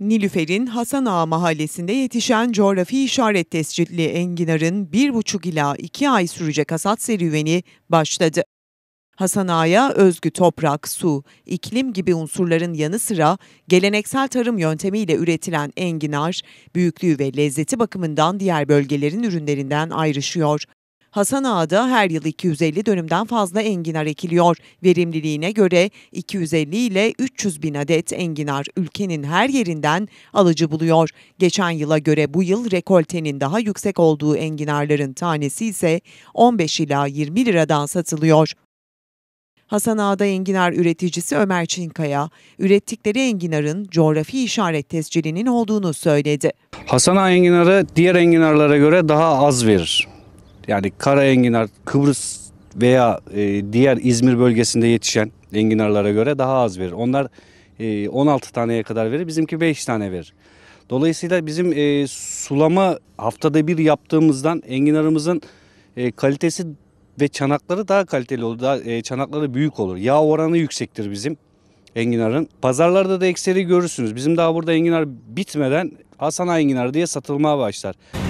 Nilüfer'in Hasan Ağa mahallesinde yetişen coğrafi işaret tescilli enginarın 1,5 ila 2 ay sürecek hasat serüveni başladı. Hasan Ağa'ya özgü toprak, su, iklim gibi unsurların yanı sıra geleneksel tarım yöntemiyle üretilen enginar, büyüklüğü ve lezzeti bakımından diğer bölgelerin ürünlerinden ayrışıyor. Hasan Ağa'da her yıl 250 dönümden fazla enginar ekiliyor. Verimliliğine göre 250 ile 300 bin adet enginar ülkenin her yerinden alıcı buluyor. Geçen yıla göre bu yıl rekoltenin daha yüksek olduğu enginarların tanesi ise 15 ila 20 liradan satılıyor. Hasan Ağa'da enginar üreticisi Ömer Çinkaya, ürettikleri enginarın coğrafi işaret tescilinin olduğunu söyledi. Hasan Ağa enginarı diğer enginarlara göre daha az verir. Yani kara enginar Kıbrıs veya e, diğer İzmir bölgesinde yetişen enginarlara göre daha az verir. Onlar e, 16 taneye kadar verir. Bizimki 5 tane verir. Dolayısıyla bizim e, sulama haftada bir yaptığımızdan enginarımızın e, kalitesi ve çanakları daha kaliteli olur. Daha, e, çanakları büyük olur. Yağ oranı yüksektir bizim enginarın. Pazarlarda da ekseri görürsünüz. Bizim daha burada enginar bitmeden Hasan enginar diye satılmaya başlar.